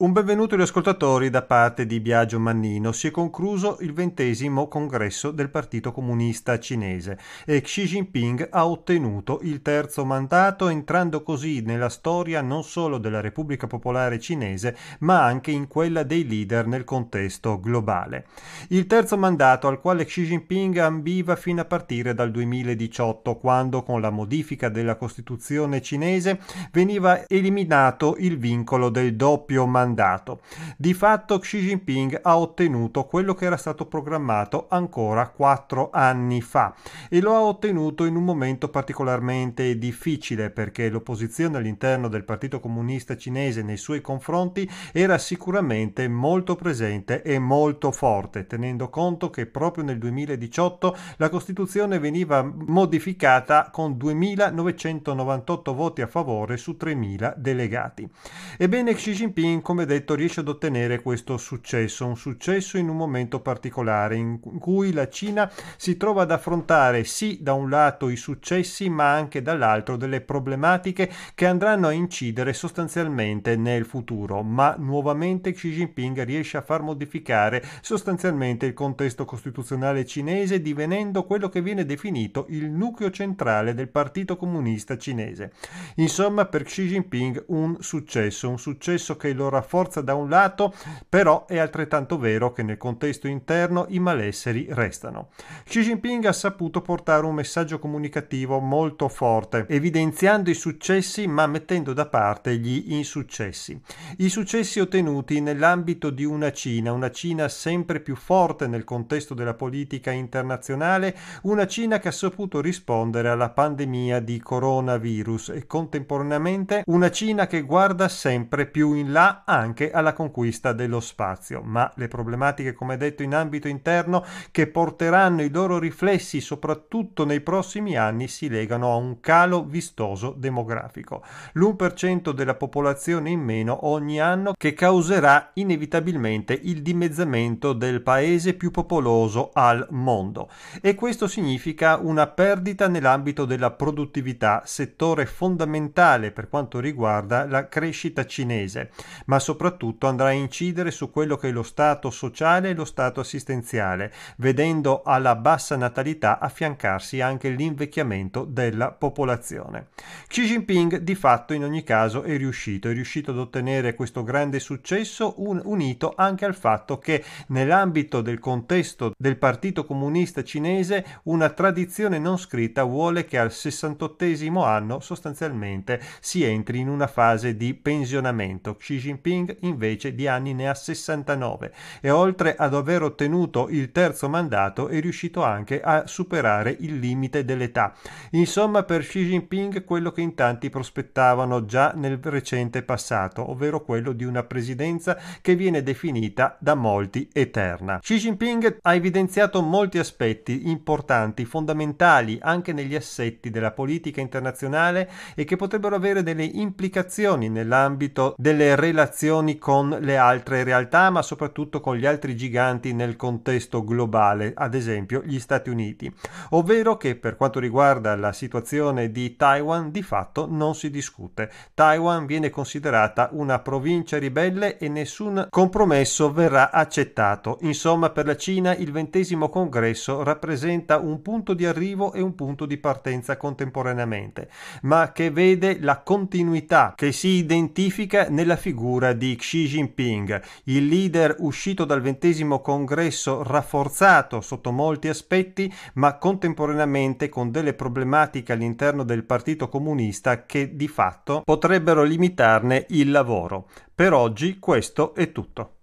Un benvenuto agli ascoltatori da parte di Biagio Mannino. Si è concluso il ventesimo congresso del Partito Comunista Cinese e Xi Jinping ha ottenuto il terzo mandato entrando così nella storia non solo della Repubblica Popolare Cinese ma anche in quella dei leader nel contesto globale. Il terzo mandato al quale Xi Jinping ambiva fino a partire dal 2018 quando con la modifica della Costituzione cinese veniva eliminato il vincolo del doppio mandato mandato. Di fatto Xi Jinping ha ottenuto quello che era stato programmato ancora quattro anni fa e lo ha ottenuto in un momento particolarmente difficile perché l'opposizione all'interno del Partito Comunista Cinese nei suoi confronti era sicuramente molto presente e molto forte, tenendo conto che proprio nel 2018 la Costituzione veniva modificata con 2.998 voti a favore su 3.000 delegati. Ebbene Xi Jinping, come come detto riesce ad ottenere questo successo, un successo in un momento particolare in cui la Cina si trova ad affrontare sì da un lato i successi ma anche dall'altro delle problematiche che andranno a incidere sostanzialmente nel futuro, ma nuovamente Xi Jinping riesce a far modificare sostanzialmente il contesto costituzionale cinese divenendo quello che viene definito il nucleo centrale del Partito Comunista Cinese. Insomma, per Xi Jinping un successo, un successo che lo rafforza forza da un lato, però è altrettanto vero che nel contesto interno i malesseri restano. Xi Jinping ha saputo portare un messaggio comunicativo molto forte, evidenziando i successi ma mettendo da parte gli insuccessi. I successi ottenuti nell'ambito di una Cina, una Cina sempre più forte nel contesto della politica internazionale, una Cina che ha saputo rispondere alla pandemia di coronavirus e contemporaneamente una Cina che guarda sempre più in là anche alla conquista dello spazio, ma le problematiche, come detto, in ambito interno che porteranno i loro riflessi soprattutto nei prossimi anni si legano a un calo vistoso demografico, l'1% della popolazione in meno ogni anno che causerà inevitabilmente il dimezzamento del paese più popoloso al mondo e questo significa una perdita nell'ambito della produttività, settore fondamentale per quanto riguarda la crescita cinese, ma soprattutto andrà a incidere su quello che è lo stato sociale e lo stato assistenziale, vedendo alla bassa natalità affiancarsi anche l'invecchiamento della popolazione. Xi Jinping di fatto in ogni caso è riuscito, è riuscito ad ottenere questo grande successo un, unito anche al fatto che nell'ambito del contesto del Partito Comunista Cinese una tradizione non scritta vuole che al 68 anno sostanzialmente si entri in una fase di pensionamento. Xi Jinping Jinping invece di anni ne ha 69 e oltre ad aver ottenuto il terzo mandato è riuscito anche a superare il limite dell'età. Insomma per Xi Jinping quello che in tanti prospettavano già nel recente passato, ovvero quello di una presidenza che viene definita da molti eterna. Xi Jinping ha evidenziato molti aspetti importanti, fondamentali anche negli assetti della politica internazionale e che potrebbero avere delle implicazioni nell'ambito delle relazioni relazioni con le altre realtà, ma soprattutto con gli altri giganti nel contesto globale, ad esempio gli Stati Uniti. Ovvero che per quanto riguarda la situazione di Taiwan di fatto non si discute. Taiwan viene considerata una provincia ribelle e nessun compromesso verrà accettato. Insomma, per la Cina il ventesimo congresso rappresenta un punto di arrivo e un punto di partenza contemporaneamente, ma che vede la continuità che si identifica nella figura di Xi Jinping, il leader uscito dal ventesimo congresso rafforzato sotto molti aspetti, ma contemporaneamente con delle problematiche all'interno del Partito Comunista che di fatto potrebbero limitarne il lavoro. Per oggi questo è tutto.